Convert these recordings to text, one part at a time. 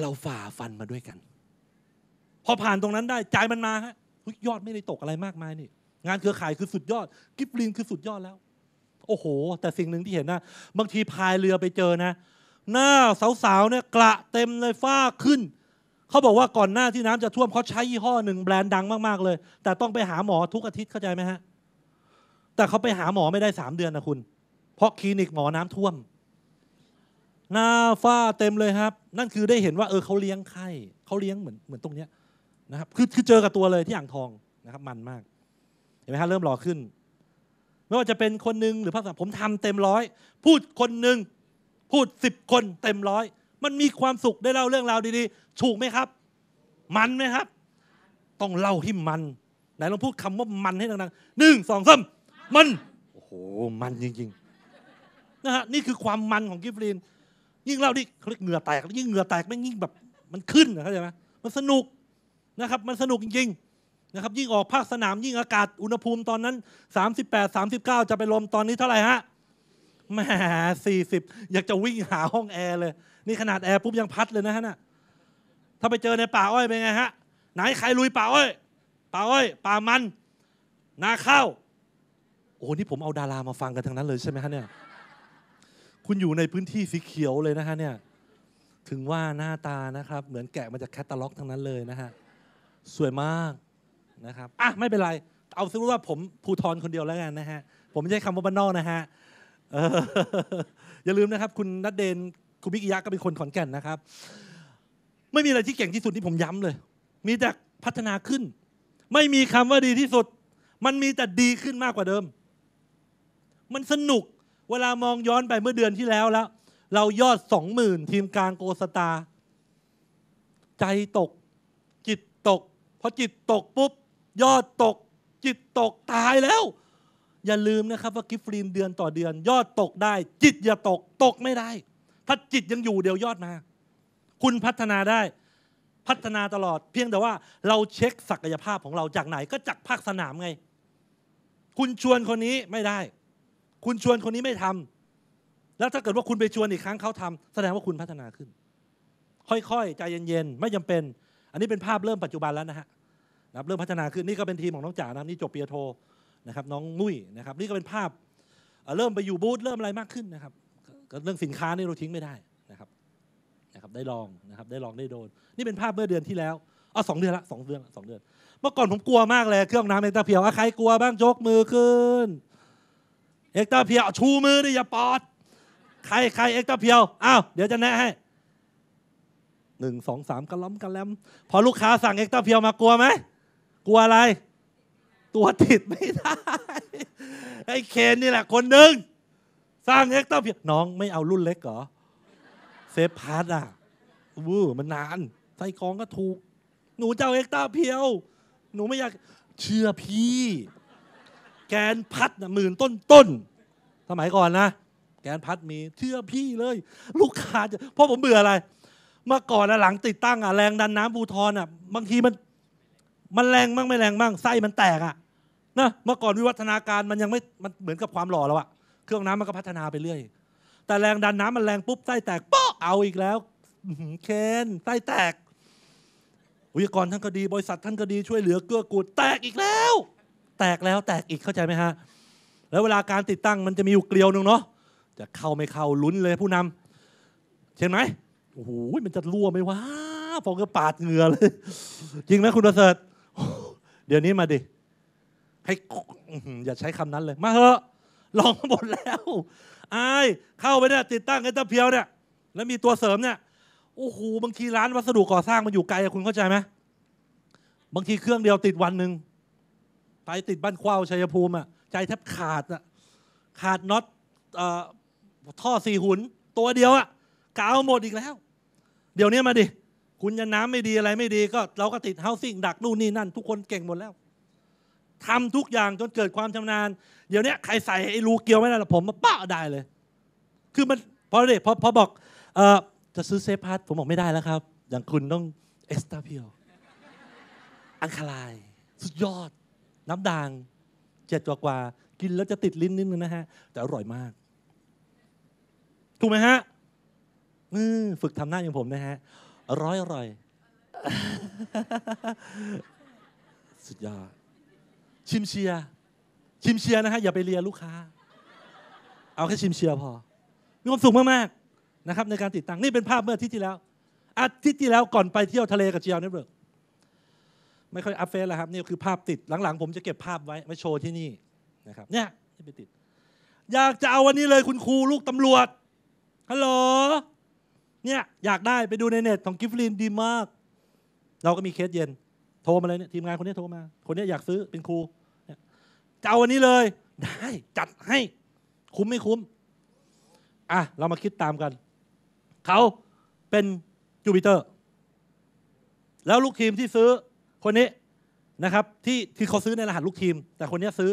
เราฝ่าฟันมาด้วยกัน พอผ่านตรงนั้นได้ใจมันมาฮะยอดไม่ได้ตกอะไรมากมายนี่งานเครือข่ายคือสุดยอด กิฟลินคือสุดยอดแล้ว โอ้โห แต่สิ่งหนึ่งที่เห็นนะบางทีพายเรือไปเจอนะหน้าสาวๆเนี่ยกระเต็มเลยฝ้าขึ้น เขาบอกว่าก่อนหน้าที่น้ำจะท่วมเขาใช้ยี่ห้อหนึ่งแบรนด์ดังมากๆเลย แต่ต้องไปหาหมอทุกอาทิตย์เข้าใจไหมฮะ แต่เขาไปหาหมอไม่ได้สามเดือนนะคุณเพราะคลินิกหมอน้ำท่วมหน้าฝ้าเต็มเลยครับ นั่นคือได้เห็นว่าเออเขาเลี้ยงไข่เขาเลี้ยงเหมือนเหมือนตรงเนี้ยนะครับคือคือเจอกับตัวเลยที่อ่างทองนะครับ มันมาก เห็นไหมฮะเริ่มหล่อขึ้น ไม่ว่าจะเป็นคนหนึ่งหรือภาษาผมทำเต็มร้อยพูดคนหนึ่งพูดสิบคนเต็มร้อยมันมีความสุขได้เล่าเรื่องราวดีๆ ถูกไหมครับ มันไหมครับ ต้องเล่าให้มันไหนลองพูดคำว่ามันให้ดังๆหนึ่งสองสามมันโอ้โหมันจริงๆนะฮะนี่คือความมันของกิฟลินยิ่งเล่าดิเขาเรียกเหงื่อแตก ยิ่งเหงื่อแตกมันยิ่งแบบ มันขึ้นนะเข้าใจไหมมันสนุกนะครับ มันสนุกจริงๆนะครับ ยิ่งออกภาคสนามยิ่งอากาศอุณหภูมิตอนนั้น 38 39 จะไปลมตอนนี้เท่าไหร่ฮะแหมสี่สิบอยากจะวิ่งหาห้องแอร์เลย นี่ขนาดแอร์ปุ๊บยังพัดเลยนะฮะน่ะถ้าไปเจอในป่าอ้อย เป็นไงฮะไหนใครลุยป่าอ้อยป่าอ้อยป่ามันนาข้าวโอ้นี่ผมเอาดารามาฟังกันทั้งนั้นเลยใช่ไหมฮะเนี่ยคุณอยู่ในพื้นที่สีเขียวเลยนะฮะเนี่ยถึงว่าหน้าตานะครับ เหมือนแกะมาจากแคตตาล็อกทั้งนั้นเลยนะฮะสวยมากนะครับอ่ะไม่เป็นไร เอาสมมติว่าผมภูทรคนเดียวแล้วกันนะฮะ ผมไม่ใช้คำว่าบ้านนอกนะฮะอย่าลืมนะครับ คุณนัดเดนคุณบิกิยะก็เป็นคนขอนแก่นนะครับ ไม่มีอะไรที่เก่งที่สุดที่ผมย้ำเลย มีแต่พัฒนาขึ้น ไม่มีคำว่าดีที่สุด มันมีแต่ดีขึ้นมากกว่าเดิม มันสนุกเวลามองย้อนไปเมื่อเดือนที่แล้วแล้วเรายอดสองหมื่นทีมกลางโกสตา ใจตก จิตตกพอจิตตกปุ๊บ ยอดตก จิตตกตายแล้ว อย่าลืมนะครับ ว่ากิฟฟรีมเดือนต่อเดือน ยอดตกได้ จิตอย่าตกตกไม่ได้ ถ้าจิตยังอยู่เดี๋ยวยอดมา คุณพัฒนาได้ พัฒนาตลอด เพียงแต่ว่า เราเช็คศักยภาพของเราจากไหนก็จากภาคสนามไง คุณชวนคนนี้ไม่ได้คุณชวนคนนี้ไม่ทำ แล้วถ้าเกิดว่าคุณไปชวนอีกครั้งเขาทำ แสดงว่าคุณพัฒนาขึ้น ค่อยๆใจเย็นๆไม่จำเป็น อันนี้เป็นภาพเริ่มปัจจุบันแล้วนะฮะนะครับ เริ่มพัฒนาขึ้นนี่ก็เป็นทีมของน้องจ๋านะนี่จบเปียโทนะครับ น้องมุ้ยนะครับ นี่ก็เป็นภาพเริ่มไปอยู่บูธเริ่มอะไรมากขึ้นนะครับเรื่องสินค้านี่เราทิ้งไม่ได้นะครับ นะครับ ได้ลองนะครับ ได้ลองได้โดน นี่เป็นภาพเมื่อเดือนที่แล้วอ๋อสองเดือนละสองเดือนสองเดือน เมื่อก่อนผมกลัวมากเลยเครื่องน้ำในตะเพียวใครกลัวบ้างยกมือขึ้นเอกตาเพียวชูมือดิอย่าปอด ใครใครเอกตาเพียว อ้าวเดี๋ยวจะแนะให้หนึ่งสองสามกระล้อมกระแลม พอลูกค้าสั่งเอกตาเพียวมา กลัวไหม กลัวอะไร ตัวติดไม่ ได้ ไอ้เคนนี่แหละ คนหนึ่ง สร้างเอกตาเพียว น้อง ไม่เอารุ่นเล็กเหรอ เซฟพาร์ตอ่ะวู้มันนานไส่กองก็ถูก หนูเจ้าเอกตาเพียว หนูไม่อยาก เชื่อพี่แกนพัดนะหมื่นต้นต้นสมัยก่อนนะแกนพัดมีเชื่อพี่เลย ลูกค้าจะเพราะผมเบื่ออะไร เมื่อก่อนนะหลังติดตั้งอ่ะแรงดันน้ำบูทอนอ่ะ บางทีมัน มันแรงมั่งไม่แรงมั่งไส้มันแตกอ่ะนะ เมื่อก่อนวิวัฒนาการมันยังไม่มันเหมือนกับความหล่อแล้วอ่ะ เครื่องน้ำมันก็พัฒนาไปเรื่อย แต่แรงดันน้ำมันแรงปุ๊บไส้แตกป๊อเอาอีกแล้วเคนไส้แตกวิทยากรท่านก็ดีบริษัทท่านก็ดีช่วยเหลือเกื้อกูลแตกอีกแล้วแตกแล้วแตกอีกเข้าใจไหมฮะ แล้วเวลาการติดตั้งมันจะมีอยู่เกลียวนึงเนาะจะเข้าไม่เข้าลุ้นเลยผู้นำ เช่นไหมโอ้โหมันจะรั่วไหมวะฟองก็ปาดเหงื่อเลย จริงไหมคุณประเสริฐเดี๋ยวนี้มาดิให้อย่าใช้คำนั้นเลยมาเถอะลองหมดแล้วอายเข้าไปเนี่ยติดตั้งไอ้ตะเพียวเนี่ย แล้วมีตัวเสริมเนี่ยโอ้โหบางทีร้านวัสดุก่อสร้างมันอยู่ไกลคุณเข้าใจไหมบางทีเครื่องเดียวติดวันหนึ่งไยติดบ้านคว้าชัยภูมิอ่ะใจแทบขาดอ่ะขาดน็อตท่อสี่หุน ตัวเดียวอ่ะกาวหมดอีกแล้ว เดี๋ยวนี้มาดิ คุณจะน้ำไม่ดีอะไรไม่ดี ก็เราก็ติดเฮาสิ่งดักนู่นนี่นั่น ทุกคนเก่งหมดแล้วทำทุกอย่างจนเกิดความชำนาญเดี๋ยวนี้ใครใส่ไอ้รูเกียวไม่ได้อกผมมาป้าได้เลย คือมันพอเด็พอพอบอกเออจะซื้อเซฟพัทผมบอกไม่ได้แล้วครับ อย่างคุณต้องเอสตาเพียว อังคารายสุดยอดน้ำด่างเจ็ดกว่ากว่ากินแล้วจะติดลิ้นนิดนึงนะฮะ แต่อร่อยมาก ถูกไหมฮะฝึกทำหน้าอย่างผมนะฮะอร่อยอร่อย สุดยอดชิมเชียชิมเชียนะฮะอย่าไปเรียลูกค้า เอาแค่ชิมเชียพอมีความสุขมากๆนะครับ ในการติดตั้งนี่เป็นภาพเมื่ออาทิตย์ที่แล้ว อาทิตย์ที่แล้วก่อนไปเที่ยวทะเลกับเจียวเนี่ยเบิร์กไม่ค่อยอัพเฟซแล้วครับนี่คือภาพติดหลังๆผมจะเก็บภาพไว้ไว้โชว์ที่นี่นะครับ เนี่ยไี่ไปติด อยากจะเอาวันนี้เลยคุณครูลูกตำรวจฮัลโหลเนี่ย อยากได้ไปดูในเน็ตของกิฟลินดีมาก เราก็มีเคสเย็น โทรมาเลยเนี่ย ทีมงานคนนี้โทรมา คนนี้อยากซื้อเป็นครูจะเอาวันนี้เลย ได้ จัดให้ คุ้มไม่คุ้ม อ่ะ เรามาคิดตามกัน เขาเป็นจูปิเตอร์ แล้วลูกทีมที่ซื้อคนนี้นะครับที่คือเขาซื้อในรหัสลูกทีม แต่คนนี้ซื้อ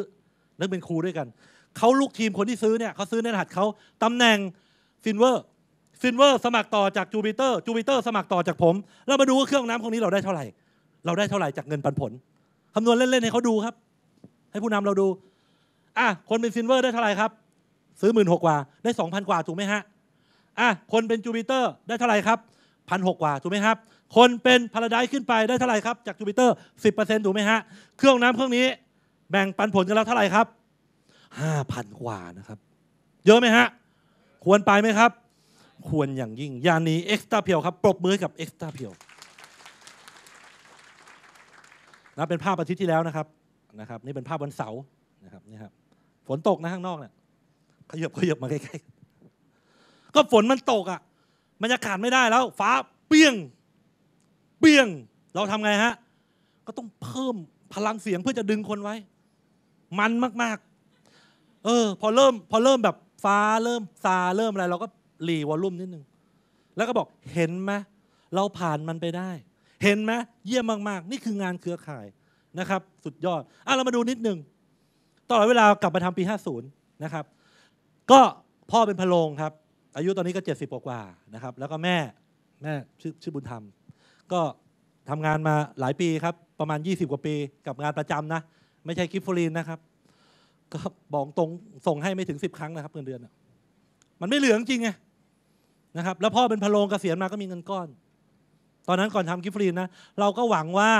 นึกเป็นครูด้วยกันเขาลูกทีมคนที่ซื้อเนี่ยเขาซื้อในรหัสเขาตำแหน่งฟินเวอร์ฟินเวอร์สมัครต่อจากจูปิเตอร์จูปิเตอร์สมัครต่อจากผม เรามาดูว่าเครื่องน้ำของนี้เราได้เท่าไหร่ เราได้เท่าไหร่จากเงินปันผลคำนวณเล่น ๆ ให้เขาดูครับ ให้ผู้นำเราดูอ่ะคนเป็นฟินเวอร์ ได้เท่าไหร่ครับ ซื้อหมื่นหกกว่า ได้สองพันกว่าถูกไหมฮะอ่ะคนเป็นจูปิเตอร์ได้เท่าไหร่ครับพันหกว่าถูกไหมครับ คนเป็นพาราไดขึ้นไปได้เท่าไหร่ครับ จากจูปิเตอร์สิบเปอร์เซ็นต์ถูกไหมฮะ เครื่องน้ำเครื่องนี้แบ่งปันผลกันแล้วเท่าไหร่ครับห้าพันกว่านะครับ เยอะไหมฮะ ควรไปไหมครับ ควรอย่างยิ่ง ยานนี้เอ็กซ์ตาเพียวครับ ปรบมือกับเอ็กซ์ตาเพียวนะเป็นภาพอาทิตย์ที่แล้วนะครับนะครับ นี่เป็นภาพวันเสาร์นะครับนี่ครับฝนตกนะข้างนอกเนี่ยขยับขยับมาใกล้ๆก็ฝนมันตกอ่ะบรรยากาศไม่ได้แล้ว ฟ้าเปี้ยง เปี้ยง เราทำไงฮะ ก็ต้องเพิ่มพลังเสียงเพื่อจะดึงคนไว้ มันมาก ๆ เออ พอเริ่ม พอเริ่มแบบฟ้าเริ่มซาเริ่มอะไร เราก็หลีวอลลุ่มนิดนึงแล้วก็บอกเห็นไหมเราผ่านมันไปได้ เห็นไหมเยี่ยมมากๆ นี่คืองานเครือข่ายนะครับ สุดยอดอ่ะเรามาดูนิดนึงตลอดเวลากลับมาทำปี50นะครับ ก็พ่อเป็นพะโลงครับอายุตอนนี้ก็เจ็ดสิบกว่านะครับ แล้วก็แม่แม่ชื่อชื่อบุญธรรม ก็ทำงานมาหลายปีครับ ประมาณ 20 กว่าปีกับงานประจำนะ ไม่ใช่กิฟฟรีนนะครับ ก็บอกตรงส่งให้ไม่ถึง 10 ครั้งนะครับเงินเดือนมันไม่เหลืองจริงไงนะครับแล้วพ่อเป็นพะโลงเกษียณมาก็มีเงินก้อน ตอนนั้นก่อนทำกิฟฟรีนนะ เราก็หวังว่า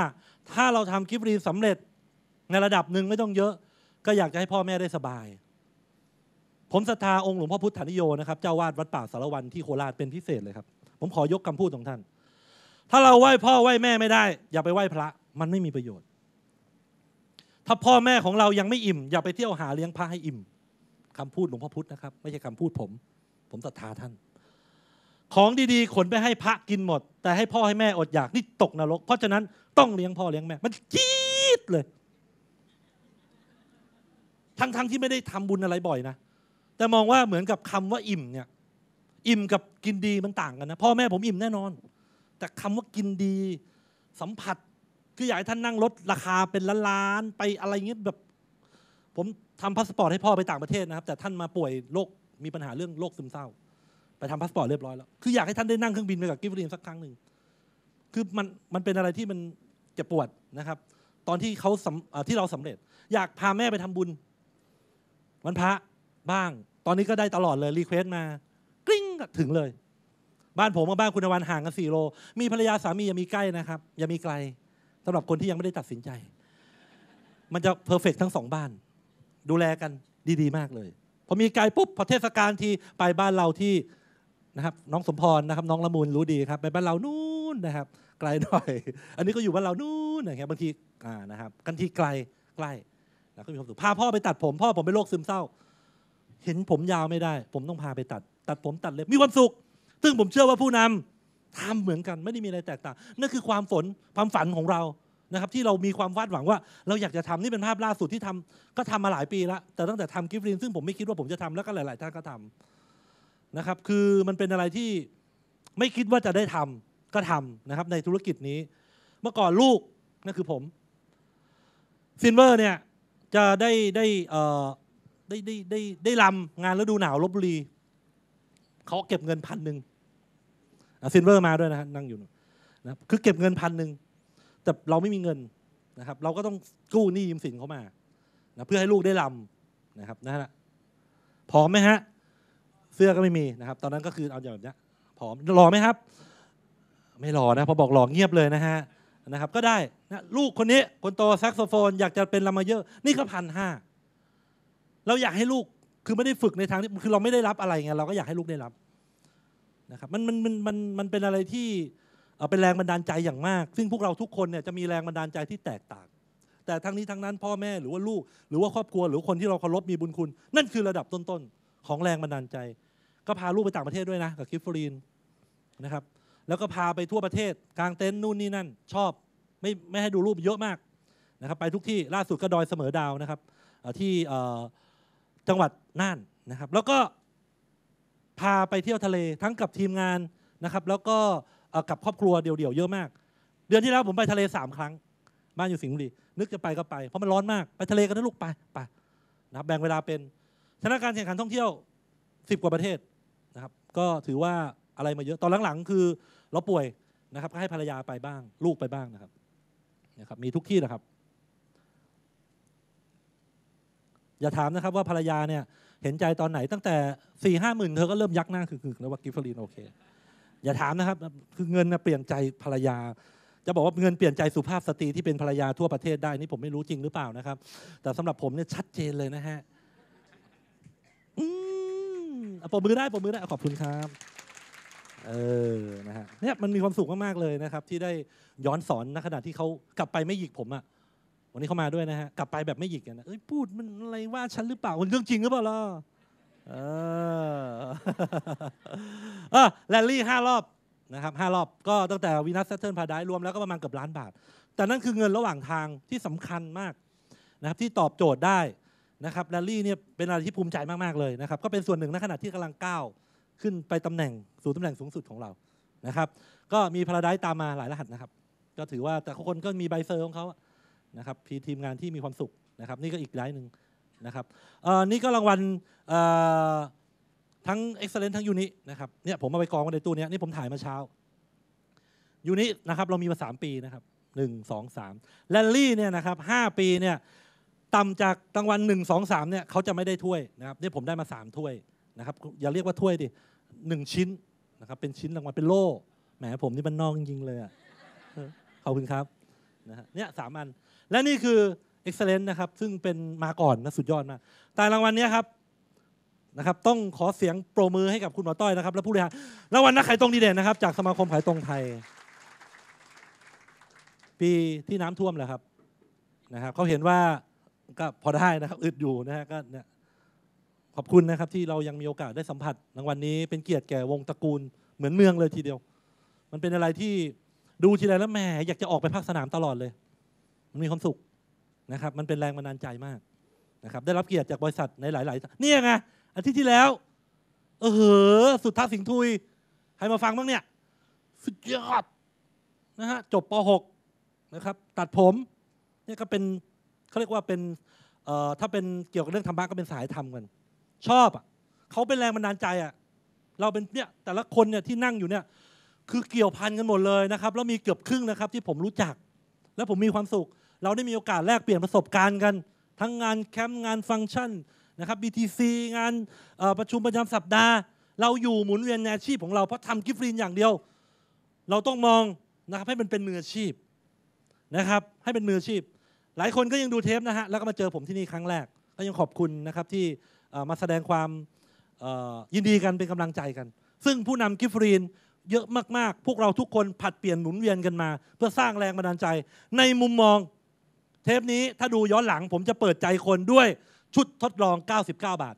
ถ้าเราทำกิฟฟรีนสำเร็จในระดับหนึ่งไม่ต้องเยอะ ก็อยากจะให้พ่อแม่ได้สบายผมศรัทธาองค์หลวงพ่อพุทธานิโยนะครับเจ้าวาดวัดป่าสารวันที่โคราชเป็นพิเศษเลยครับ ผมขอยกคำพูดของท่าน ถ้าเราไหว้พ่อไหว้แม่ไม่ได้ อย่าไปไหว้พระ มันไม่มีประโยชน์ ถ้าพ่อแม่ของเรายังไม่อิ่ม อย่าไปเที่ยวหาเลี้ยงพระให้อิ่ม คำพูดหลวงพ่อพุทธนะครับไม่ใช่คำพูดผม ผมศรัทธาท่าน ของดีๆ ขนไปให้พระกินหมด แต่ให้พ่อให้แม่อดอยากนี่ตกนรก เพราะฉะนั้นต้องเลี้ยงพ่อเลี้ยงแม่ มันจี๊ดเลย ทั้งๆที่ไม่ได้ทำบุญอะไรบ่อยนะแต่มองว่าเหมือนกับคำว่าอิ่มเนี่ย อิ่มกับกินดีมันต่างกันนะพ่อแม่ผมอิ่มแน่นอน แต่คำว่ากินดี สัมผัส คืออยากให้ท่านนั่งรถราคาเป็นล้านล้านไปอะไรเงี้ยแบบผมทำพาสปอร์ตให้พ่อไปต่างประเทศนะครับ แต่ท่านมาป่วยโรคมีปัญหาเรื่องโรคซึมเศร้าไปทำพาสปอร์ตเรียบร้อยแล้วคืออยากให้ท่านได้นั่งเครื่องบินไปกับกิฟต์รีมสักครั้งหนึ่งคือมันมันเป็นอะไรที่มันเจ็บปวดนะครับ ตอนที่เขาที่เราสำเร็จ อยากพาแม่ไปทำบุญ วันพระบ้าง ตอนนี้ก็ได้ตลอดเลยรีเควสมากริ้งถึงเลย บ้านผมกับบ้านคุณวันห่างกันสี่โล มีภรรยาสามีอย่ามีใกล้นะครับอย่ามีไกล สำหรับคนที่ยังไม่ได้ตัดสินใจ มันจะเพอร์เฟกทั้งสองบ้าน ดูแลกันดีๆมากเลย พอมีไกลปุ๊บ พอเทศกาลทีไปบ้านเราที่นะครับน้องสมพรนะครับน้องละมูลรู้ดีครับ ไปบ้านเรานู่นนะครับไกลหน่อย อันนี้ก็อยู่บ้านเรานู่นนะครับบางทีอ่านะครับกันทีไกลใกล้แล้วก็มีความสุขพาพ่อไปตัดผมพ่อผมเป็นโรคซึมเศร้าเห็นผมยาวไม่ได้ ผมต้องพาไปตัด ตัด ผม ตัดเล็บมีความสุข ซึ่งผมเชื่อว่าผู้นำ ทำเหมือนกัน ไม่ได้มีอะไรแตกต่างนั่นคือความฝนความฝันของเรานะครับ ที่เรามีความวาดหวังว่า เราอยากจะทำนี่เป็นภาพล่าสุดที่ทำก็ทำมาหลายปี แล้ว แต่ตั้งแต่ทำกิฟต์รีนซึ่งผมไม่คิดว่าผมจะทำแล้วก็หลาย ๆ ท่านก็ทำนะครับ คือมันเป็นอะไรที่ไม่คิดว่าจะได้ทำก็ทำนะครับ ในธุรกิจนี้ เมื่อก่อนลูกนั่นคือผมซินเวอร์ เนี่ยจะได้ได้ได้ได้ได้ได้ลำงานฤดูหนาวลบบุรีเขาเก็บเงินพันหนึ่งซินเวอร์มาด้วยนะนั่งอยู่นะคือเก็บเงินพันหนึ่งแต่เราไม่มีเงินนะครับ เราก็ต้องกู้หนี้ยืมสินเขามา นะเพื่อให้ลูกได้ลำนะครับ นะฮะพร้อมไหมฮะ เสื้อก็ไม่มีนะครับ ตอนนั้นก็คือเอาอย่างแบบนี้พร้อมรอไหมครับ ไม่รอนะ พอบอกรอเงียบเลยนะฮะนะครับ ก็ได้นะ ลูกคนนี้ คนโตแซกโซโฟน อยากจะเป็นลำมาเยอะ นี่ก็พันห้าเราอยากให้ลูกคือไม่ได้ฝึกในทางที่คือเราไม่ได้รับอะไรไงเราก็อยากให้ลูกได้รับนะครับมันมันมันมันมันเป็นอะไรที่เป็นแรงบันดาลใจอย่างมาก ซึ่งพวกเราทุกคนเนี่ยจะมีแรงบันดาลใจที่แตกต่าง แต่ทั้งนี้ทั้งนั้นพ่อแม่หรือว่าลูกหรือว่าครอบครัวหรือคนที่เราเคารพมีบุญคุณนั่นคือระดับต้นๆ ของแรงบันดาลใจ ก็พาลูกไปต่างประเทศด้วยนะกับคิฟฟรีนนะครับแล้วก็พาไปทั่วประเทศกลางเต็นท์นู่นนี่นั่นชอบไม่ไม่ให้ดูรูปเยอะมากนะครับไปทุกที่ล่าสุดก็ดอยเสมอดาวนะครับที่จังหวัดน่านนะครับ แล้วก็พาไปเที่ยวทะเลทั้งกับทีมงานนะครับ แล้วก็กับครอบครัวเดี่ยวๆเยอะมาก เดือนที่แล้วผมไปทะเลสามครั้งบ้านอยู่สิงห์บุรีนึกจะไปก็ไป เพราะมันร้อนมากไปทะเลกันนะลูกไปไปนะครับ แบ่งเวลาเป็นชนะการแข่งขันท่องเที่ยวสิบกว่าประเทศนะครับ ก็ถือว่าอะไรมาเยอะตอนหลังๆคือ เราป่วยนะครับก็ให้ภรรยาไปบ้างลูกไปบ้างนะครับนะครับมีทุกที่นะครับอย่าถามนะครับว่าภรรยาเนี่ย เห็นใจตอนไหนตั้งแต่4ี่ห้าหมื่นเธอก็เริ่มยักหน้าคือๆ แล้วว่ากิฟฟอรีนโอเค อย่าถามนะครับ คือเงินเปลี่ยนใจภรรยา จะบอกว่าเงินเปลี่ยนใจสุภาพสตรีที่เป็นภรรยาทั่วประเทศได้นี่ผมไม่รู้จริงหรือเปล่านะครับ แต่สำหรับผมเนี่ย ชัดเจนเลยนะฮะ อืมปมมือได้ปมมือได้ขอบคุณครับเออนะฮะเนี่ยมันมีความสุขมากๆเลยนะครับที่ได้ย้อนสอนนะขณะที่เขากลับไปไม่หยิกผมอะ่ะันนี้เขามาด้วยนะฮะกลับไปแบบไม่หยิกกันนะเอ้ยพูดมันอะไรว่าฉันหรือเปล่านเรื่องจริงหรือเปล่าลออเออแรลลี่ห้ารอบนะครับห้ารอบก็ตั้งแต่วีนัสเซตเทินพาไดรวมแล้วก็ประมาณเกือบล้านบาท แต่นั่นคือเงินระหว่างทางที่สำคัญมากนะครับที่ตอบโจทย์ได้นะครับแรลลี่เนี่ยเป็นอะไรที่ภูมิใจมาก ๆ เลยนะครับ ก็เป็นส่วนหนึ่งในขณะที่กำลังก้าว ขึ้นไปตำแหน่งสู่ตำแหน่งสูงสุดของเรานะครับ ก็มีพาราไดตามมาหลายรหัสนะครับ ก็ถือว่าแต่คนก็มีใบเซอร์ของเขานะครับทีมงานที่มีความสุขนะครับนี่ก็อีกไลน์หนึ่งนะครับนี่ก็รางวัลทั้ง Excellent ทั้งยูนินะครับเนี่ยผมมาไปกองไว้ในตู้นี้นี่ผมถ่ายมาเช้า ยูนินะครับ เรามีมา 3 ปีนะครับ 1 2 3แลนลี่เนี่ยนะครับ 5 ปีเนี่ยต่ำจากรางวัล1 2 3 เนี่ย เขาจะไม่ได้ถ้วยนะครับ นี่ผมได้มา3ถ้วยนะครับ อย่าเรียกว่าถ้วยดิ 1 ชิ้นนะครับเป็นชิ้นรางวัลเป็นโล่แหมผมนี่มันนอกจริงเลยอ่ะขอบคุณครับนะฮะเนี่ยสามอันและนี่คือ e x c e l l e n ต์นะครับซึ่งเป็นมาก่อนนะสุดยอดมากแต่รางวัลนนี้ครับนะครับ ต้องขอเสียงโปรมือให้กับคุณหมอต้อยนะครับและผู้บริหารรางวัลนักขายตรงดีเด่นนะครับ จากสมาคมขายตรงไทยปีที่น้ำท่วมแหละครับนะครับเขาเห็นว่าก็พอได้นะครับอึดอยู่นะฮะก็เนี่ยขอบคุณนะครับ ที่เรายังมีโอกาสได้สัมผัสรางวัลนนี้เป็นเกียรติแก่วงตระกูล เหมือนเมืองเลยทีเดียว มันเป็นอะไรที่ดูทีไรแล้วแหมอยากจะออกไปภาคสนามตลอดเลยมันมีความสุขนะครับ มันเป็นแรงบันดาลใจมากนะครับ ได้รับเกียรติจากบริษัทในหลายๆเนี่ยไงอาทิตย์ที่แล้วเออเอสุดท้าสิงทุย ให้มาฟังบ้างเนี่ยสุดยอดนะฮะจบป .6 นะครับ ตัดผมนี่ก็เป็นเขาเรียกว่าเป็นเอ่อถ้าเป็นเกี่ยวกับเรื่องธรรมะก็เป็นสายธรรมกัน ชอบอ่ะเขาเป็นแรงบันดาลใจอ่ะ เราเป็นเนี่ยแต่ละคนเนี่ยที่นั่งอยู่เนี่ย คือเกี่ยวพันกันหมดเลยนะครับแล้วมีเกือบครึ่งนะครับ ที่ผมรู้จักและผมมีความสุข เราได้มีโอกาสแลกเปลี่ยนประสบการณ์กัน ทั้งงานแคมป์งานฟังก์ชันนะครับ BTC งานประชุมประจำสัปดาห์ เราอยู่หมุนเวียนนอาชีพของเรา เพราะทำกิฟต์ฟรีนอย่างเดียว เราต้องมองนะครับให้มันเป็นมืออาชีพนะครับให้เป็นมืออาชีพ หลายคนก็ยังดูเทปนะฮะแล้วก็มาเจอผมที่นี่ครั้งแรก ก็ยังขอบคุณนะครับ ที่มาแสดงความยินดีกันเป็นกำลังใจกัน ซึ่งผู้นำกิฟต์ฟรีนเยอะมากๆ พวกเราทุกคนผัดเปลี่ยนหมุนเวียนกันมา เพื่อสร้างแรงบันดาลใจ ในมุมมองเทปนี้ถ้าดูย้อนหลังผมจะเปิดใจคนด้วย ชุดทดลอง 99 บาท